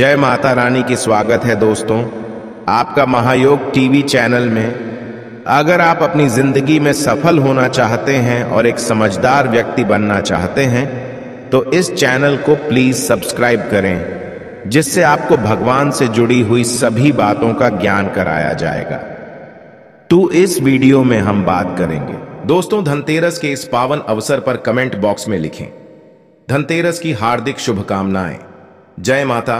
जय माता रानी की स्वागत है दोस्तों आपका महायोग टीवी चैनल में अगर आप अपनी ज़िंदगी में सफल होना चाहते हैं और एक समझदार व्यक्ति बनना चाहते हैं तो इस चैनल को प्लीज़ सब्सक्राइब करें जिससे आपको भगवान से जुड़ी हुई सभी बातों का ज्ञान कराया जाएगा तो इस वीडियो में हम बात करेंगे दोस्तों धनतेरस के इस पावन अवसर पर कमेंट बॉक्स में लिखें धनतेरस की हार्दिक शुभकामनाएं जय माता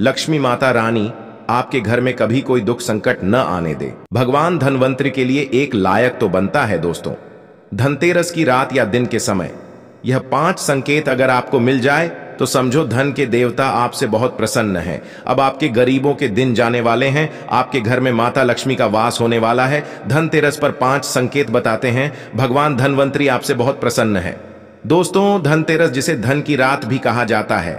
लक्ष्मी माता रानी आपके घर में कभी कोई दुख संकट न आने दे भगवान धनवंतरी के लिए एक लायक तो बनता है दोस्तों धनतेरस की रात या दिन के समय यह पांच संकेत अगर आपको मिल जाए तो समझो धन के देवता आपसे बहुत प्रसन्न हैं अब आपके गरीबों के दिन जाने वाले हैं आपके घर में माता लक्ष्मी का वास होने वाला है धनतेरस पर पांच संकेत बताते हैं भगवान धनवंतरी आपसे बहुत प्रसन्न है दोस्तों धनतेरस जिसे धन की रात भी कहा जाता है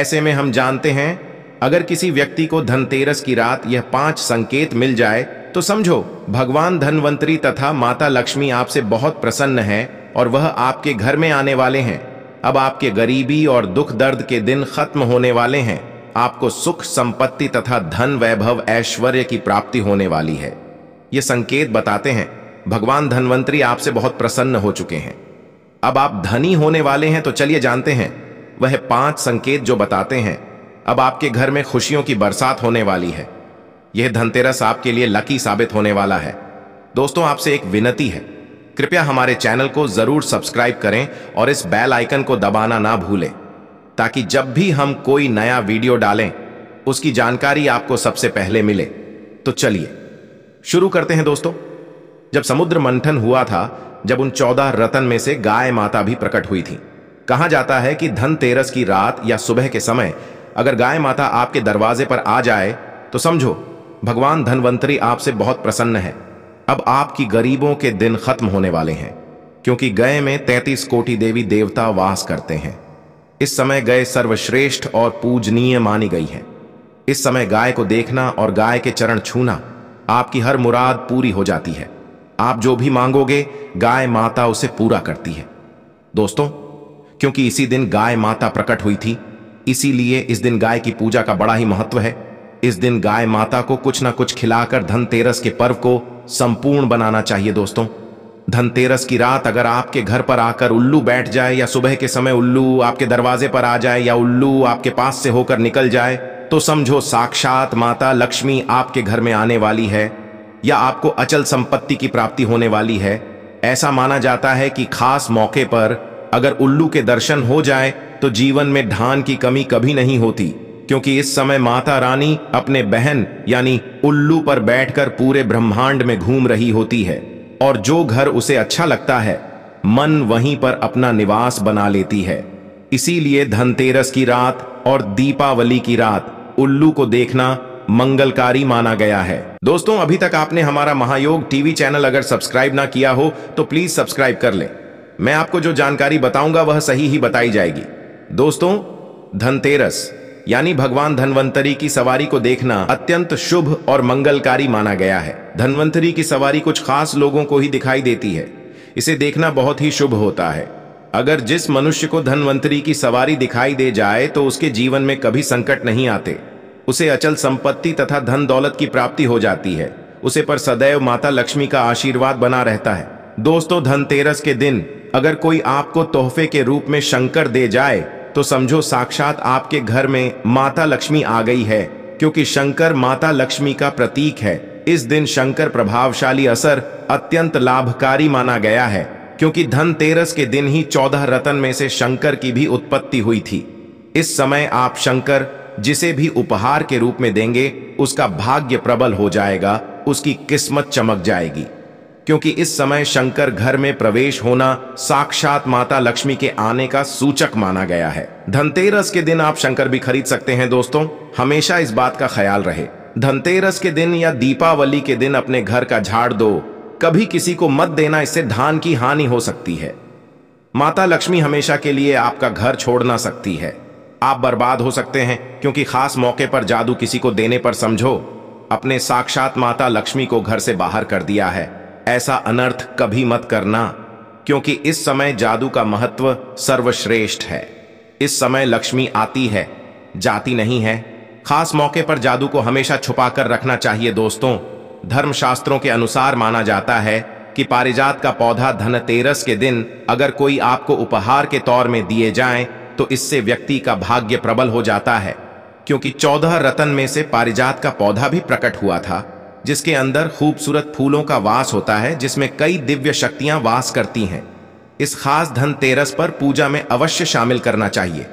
ऐसे में हम जानते हैं अगर किसी व्यक्ति को धनतेरस की रात यह पांच संकेत मिल जाए तो समझो भगवान धनवंतरी तथा माता लक्ष्मी आपसे बहुत प्रसन्न हैं और वह आपके घर में आने वाले हैं अब आपके गरीबी और दुख दर्द के दिन खत्म होने वाले हैं आपको सुख संपत्ति तथा धन वैभव ऐश्वर्य की प्राप्ति होने वाली है ये संकेत बताते हैं भगवान धनवंतरी आपसे बहुत प्रसन्न हो चुके हैं अब आप धनी होने वाले हैं तो चलिए जानते हैं वह पांच संकेत जो बताते हैं अब आपके घर में खुशियों की बरसात होने वाली है यह धनतेरस आपके लिए लकी साबित होने वाला है दोस्तों आपसे एक विनती है कृपया हमारे चैनल को जरूर सब्सक्राइब करें और इस बेल आइकन को दबाना ना भूलें ताकि जब भी हम कोई नया वीडियो डालें उसकी जानकारी आपको सबसे पहले मिले तो चलिए शुरू करते हैं दोस्तों जब समुद्र मंथन हुआ था जब उन चौदह रतन में से गाय माता भी प्रकट हुई थी कहा जाता है कि धनतेरस की रात या सुबह के समय अगर गाय माता आपके दरवाजे पर आ जाए तो समझो भगवान धनवंतरी आपसे बहुत प्रसन्न है अब आपकी गरीबों के दिन खत्म होने वाले हैं क्योंकि गए में तैतीस कोटि देवी देवता वास करते हैं इस समय गए सर्वश्रेष्ठ और पूजनीय मानी गई है इस समय गाय को देखना और गाय के चरण छूना आपकी हर मुराद पूरी हो जाती है आप जो भी मांगोगे गाय माता उसे पूरा करती है दोस्तों क्योंकि इसी दिन गाय माता प्रकट हुई थी इसीलिए इस दिन गाय की पूजा का बड़ा ही महत्व है इस दिन गाय माता को कुछ ना कुछ खिलाकर धनतेरस के पर्व को संपूर्ण बनाना चाहिए दोस्तों धनतेरस की रात अगर आपके घर पर आकर उल्लू बैठ जाए या सुबह के समय उल्लू आपके दरवाजे पर आ जाए या उल्लू आपके पास से होकर निकल जाए तो समझो साक्षात माता लक्ष्मी आपके घर में आने वाली है या आपको अचल संपत्ति की प्राप्ति होने वाली है ऐसा माना जाता है कि खास मौके पर अगर उल्लू के दर्शन हो जाए तो जीवन में धान की कमी कभी नहीं होती क्योंकि इस समय माता रानी अपने बहन यानी उल्लू पर बैठकर पूरे ब्रह्मांड में घूम रही होती है और जो घर उसे अच्छा लगता है मन वहीं पर अपना निवास बना लेती है इसीलिए धनतेरस की रात और दीपावली की रात उल्लू को देखना मंगलकारी माना गया है दोस्तों अभी तक आपने हमारा महायोग टीवी चैनल अगर सब्सक्राइब ना किया हो तो प्लीज सब्सक्राइब कर लें मैं आपको जो जानकारी बताऊंगा वह सही ही बताई जाएगी दोस्तों धनतेरस यानी भगवान धनवंतरी की सवारी को देखना अत्यंत शुभ और मंगलकारी माना गया है धनवंतरी की सवारी कुछ खास लोगों को ही दिखाई देती है इसे देखना बहुत ही शुभ होता है अगर जिस मनुष्य को धनवंतरी की सवारी दिखाई दे जाए तो उसके जीवन में कभी संकट नहीं आते उसे अचल संपत्ति तथा धन दौलत की प्राप्ति हो जाती है उसे पर सदैव माता लक्ष्मी का आशीर्वाद बना रहता है दोस्तों धनतेरस के दिन अगर कोई आपको तोहफे के रूप में शंकर दे जाए तो समझो साक्षात आपके घर में माता लक्ष्मी आ गई है क्योंकि शंकर माता लक्ष्मी का प्रतीक है इस दिन शंकर प्रभावशाली असर अत्यंत लाभकारी माना गया है क्योंकि धनतेरस के दिन ही चौदह रतन में से शंकर की भी उत्पत्ति हुई थी इस समय आप शंकर जिसे भी उपहार के रूप में देंगे उसका भाग्य प्रबल हो जाएगा उसकी किस्मत चमक जाएगी क्योंकि इस समय शंकर घर में प्रवेश होना साक्षात माता लक्ष्मी के आने का सूचक माना गया है धनतेरस के दिन आप शंकर भी खरीद सकते हैं दोस्तों हमेशा इस बात का ख्याल रहे धनतेरस के दिन या दीपावली के दिन अपने घर का झाड़ दो कभी किसी को मत देना इससे धान की हानि हो सकती है माता लक्ष्मी हमेशा के लिए आपका घर छोड़ ना सकती है आप बर्बाद हो सकते हैं क्योंकि खास मौके पर जादू किसी को देने पर समझो अपने साक्षात माता लक्ष्मी को घर से बाहर कर दिया है ऐसा अनर्थ कभी मत करना क्योंकि इस समय जादू का महत्व सर्वश्रेष्ठ है इस समय लक्ष्मी आती है जाती नहीं है खास मौके पर जादू को हमेशा छुपा कर रखना चाहिए दोस्तों धर्मशास्त्रों के अनुसार माना जाता है कि पारिजात का पौधा धनतेरस के दिन अगर कोई आपको उपहार के तौर में दिए जाए तो इससे व्यक्ति का भाग्य प्रबल हो जाता है क्योंकि चौदह रतन में से पारिजात का पौधा भी प्रकट हुआ था जिसके अंदर खूबसूरत फूलों का वास होता है जिसमें कई दिव्य शक्तियां वास करती हैं इस खास धनतेरस पर पूजा में अवश्य शामिल करना चाहिए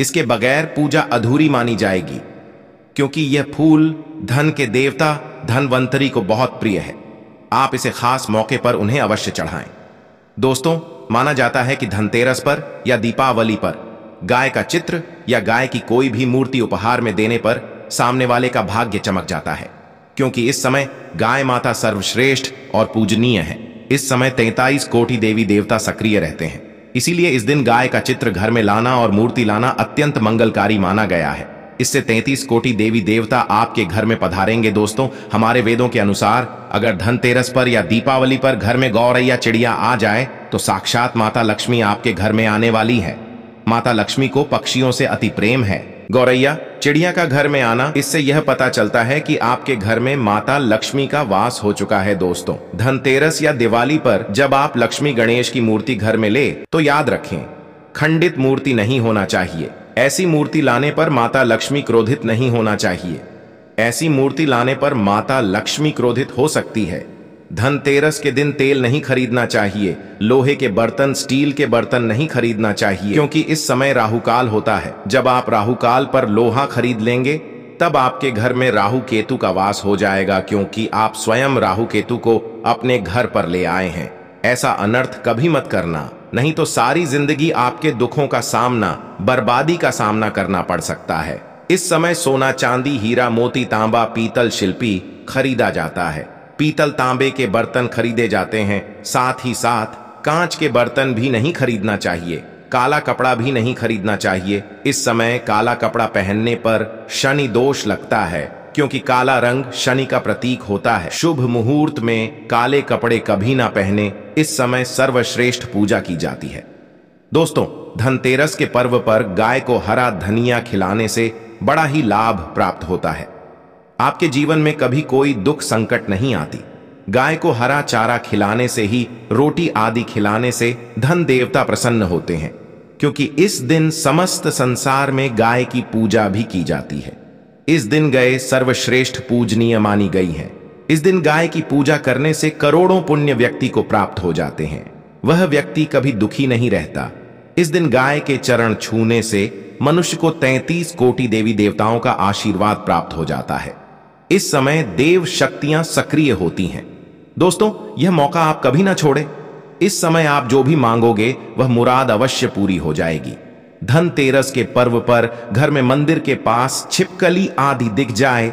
इसके बगैर पूजा अधूरी मानी जाएगी क्योंकि यह फूल धन के देवता धनवंतरी को बहुत प्रिय है आप इसे खास मौके पर उन्हें अवश्य चढ़ाएं दोस्तों माना जाता है कि धनतेरस पर या दीपावली पर गाय का चित्र या गाय की कोई भी मूर्ति उपहार में देने पर सामने वाले का भाग्य चमक जाता है क्योंकि इस समय गाय माता सर्वश्रेष्ठ और पूजनीय है इस समय तैतालीस कोटि देवी देवता सक्रिय रहते हैं इसीलिए इस दिन गाय का चित्र घर में लाना और मूर्ति लाना अत्यंत मंगलकारी माना गया है इससे तैतीस कोटि देवी देवता आपके घर में पधारेंगे दोस्तों हमारे वेदों के अनुसार अगर धनतेरस पर या दीपावली पर घर में गौरैया चिड़िया आ जाए तो साक्षात माता लक्ष्मी आपके घर में आने वाली है माता लक्ष्मी को पक्षियों से अति प्रेम है गौरैया चिड़िया का घर में आना इससे यह पता चलता है कि आपके घर में माता लक्ष्मी का वास हो चुका है दोस्तों धनतेरस या दिवाली पर जब आप लक्ष्मी गणेश की मूर्ति घर में ले तो याद रखें खंडित मूर्ति नहीं होना चाहिए ऐसी मूर्ति लाने पर माता लक्ष्मी क्रोधित नहीं होना चाहिए ऐसी मूर्ति लाने पर माता लक्ष्मी क्रोधित हो सकती है धनतेरस के दिन तेल नहीं खरीदना चाहिए लोहे के बर्तन स्टील के बर्तन नहीं खरीदना चाहिए क्योंकि इस समय राहुकाल होता है जब आप राहुकाल पर लोहा खरीद लेंगे तब आपके घर में राहु केतु का वास हो जाएगा क्योंकि आप स्वयं राहु केतु को अपने घर पर ले आए हैं ऐसा अनर्थ कभी मत करना नहीं तो सारी जिंदगी आपके दुखों का सामना बर्बादी का सामना करना पड़ सकता है इस समय सोना चांदी हीरा मोती तांबा पीतल शिल्पी खरीदा जाता है पीतल तांबे के बर्तन खरीदे जाते हैं साथ ही साथ कांच के बर्तन भी नहीं खरीदना चाहिए काला कपड़ा भी नहीं खरीदना चाहिए इस समय काला कपड़ा पहनने पर शनि दोष लगता है क्योंकि काला रंग शनि का प्रतीक होता है शुभ मुहूर्त में काले कपड़े कभी ना पहने इस समय सर्वश्रेष्ठ पूजा की जाती है दोस्तों धनतेरस के पर्व पर गाय को हरा धनिया खिलाने से बड़ा ही लाभ प्राप्त होता है आपके जीवन में कभी कोई दुख संकट नहीं आती गाय को हरा चारा खिलाने से ही रोटी आदि खिलाने से धन देवता प्रसन्न होते हैं क्योंकि इस दिन समस्त संसार में गाय की पूजा भी की जाती है इस दिन गए सर्वश्रेष्ठ पूजनीय मानी गई है इस दिन गाय की पूजा करने से करोड़ों पुण्य व्यक्ति को प्राप्त हो जाते हैं वह व्यक्ति कभी दुखी नहीं रहता इस दिन गाय के चरण छूने से मनुष्य को 33 कोटि देवी देवताओं का आशीर्वाद प्राप्त हो जाता है इस समय देव शक्तियां सक्रिय होती हैं दोस्तों यह मौका आप कभी ना छोड़ें इस समय आप जो भी मांगोगे वह मुराद अवश्य पूरी हो जाएगी धनतेरस के पर्व पर घर में मंदिर के पास छिपकली आदि दिख जाए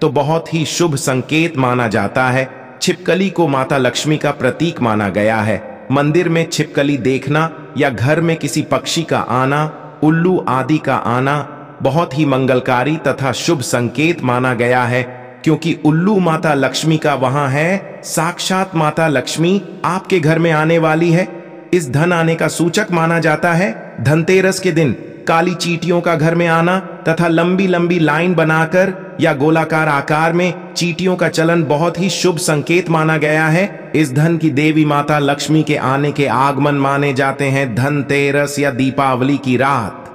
तो बहुत ही शुभ संकेत माना जाता है छिपकली को माता लक्ष्मी का प्रतीक माना गया है मंदिर में छिपकली देखना या घर में किसी पक्षी का आना उल्लू आदि का आना बहुत ही मंगलकारी तथा शुभ संकेत माना गया है क्योंकि उल्लू माता लक्ष्मी का वहां है साक्षात माता लक्ष्मी आपके घर में आने वाली है इस धन आने का सूचक माना जाता है धनतेरस के दिन काली चीटियों का घर में आना तथा लंबी लंबी लाइन बनाकर या गोलाकार आकार में चीटियों का चलन बहुत ही शुभ संकेत माना गया है इस धन की देवी माता लक्ष्मी के आने के आगमन माने जाते हैं धनतेरस या दीपावली की रात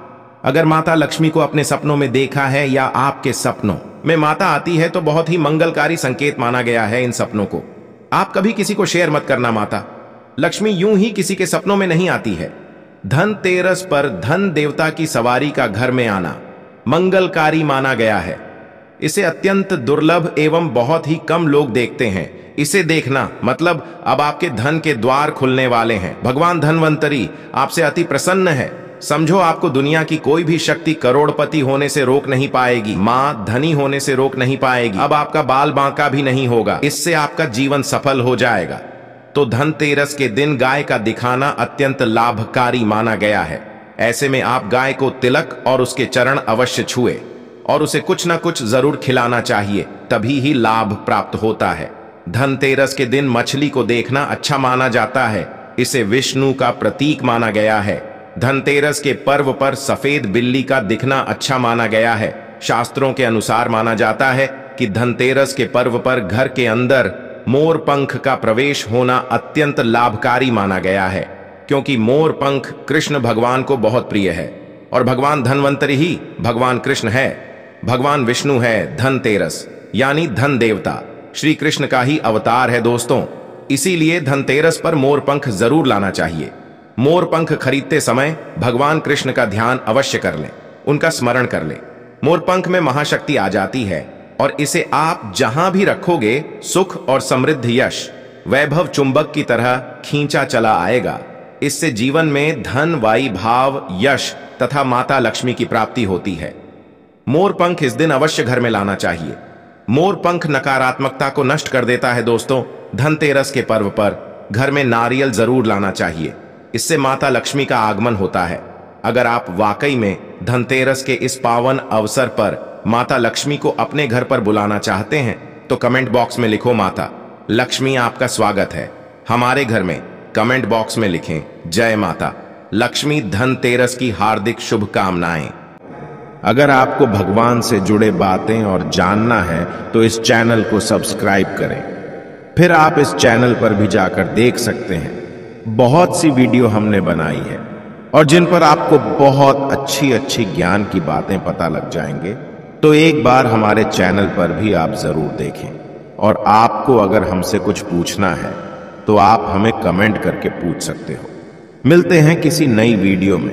अगर माता लक्ष्मी को अपने सपनों में देखा है या आपके सपनों में माता आती है तो बहुत ही मंगलकारी संकेत माना गया है इन सपनों को आप कभी किसी को शेयर मत करना माता लक्ष्मी यूं ही किसी के सपनों में नहीं आती है धन तेरस पर धन देवता की सवारी का घर में आना मंगलकारी माना गया है इसे अत्यंत दुर्लभ एवं बहुत ही कम लोग देखते हैं इसे देखना मतलब अब आपके धन के द्वार खुलने वाले हैं भगवान धनवंतरी आपसे अति प्रसन्न है समझो आपको दुनिया की कोई भी शक्ति करोड़पति होने से रोक नहीं पाएगी माँ धनी होने से रोक नहीं पाएगी अब आपका बाल बांका भी नहीं होगा इससे आपका जीवन सफल हो जाएगा तो धनतेरस के दिन गाय का दिखाना अत्यंत लाभकारी माना गया है ऐसे में आप गाय को तिलक और उसके चरण अवश्य छुए और उसे कुछ ना कुछ जरूर खिलाना चाहिए तभी ही लाभ प्राप्त होता है धनतेरस के दिन मछली को देखना अच्छा माना जाता है इसे विष्णु का प्रतीक माना गया है धनतेरस के पर्व पर सफेद बिल्ली का दिखना अच्छा माना गया है शास्त्रों के अनुसार माना जाता है कि धनतेरस के पर्व पर घर के अंदर मोर पंख का प्रवेश होना अत्यंत लाभकारी माना गया है क्योंकि मोर पंख कृष्ण भगवान को बहुत प्रिय है और भगवान धनवंतरी ही भगवान कृष्ण है भगवान विष्णु है धनतेरस यानी धन देवता श्री कृष्ण का ही अवतार है दोस्तों इसीलिए धनतेरस पर मोर पंख जरूर लाना चाहिए मोर पंख खरीदते समय भगवान कृष्ण का ध्यान अवश्य कर लें उनका स्मरण कर लें मोरपंख में महाशक्ति आ जाती है और इसे आप जहां भी रखोगे सुख और समृद्ध यश वैभव चुंबक की तरह खींचा चला आएगा इससे जीवन में धन वाई भाव यश तथा माता लक्ष्मी की प्राप्ति होती है मोर पंख इस दिन अवश्य घर में लाना चाहिए मोर पंख नकारात्मकता को नष्ट कर देता है दोस्तों धनतेरस के पर्व पर घर में नारियल जरूर लाना चाहिए इससे माता लक्ष्मी का आगमन होता है अगर आप वाकई में धनतेरस के इस पावन अवसर पर माता लक्ष्मी को अपने घर पर बुलाना चाहते हैं तो कमेंट बॉक्स में लिखो माता लक्ष्मी आपका स्वागत है हमारे घर में कमेंट बॉक्स में लिखें जय माता लक्ष्मी धनतेरस की हार्दिक शुभकामनाएं अगर आपको भगवान से जुड़े बातें और जानना है तो इस चैनल को सब्सक्राइब करें फिर आप इस चैनल पर भी जाकर देख सकते हैं बहुत सी वीडियो हमने बनाई है और जिन पर आपको बहुत अच्छी अच्छी ज्ञान की बातें पता लग जाएंगे तो एक बार हमारे चैनल पर भी आप ज़रूर देखें और आपको अगर हमसे कुछ पूछना है तो आप हमें कमेंट करके पूछ सकते हो मिलते हैं किसी नई वीडियो में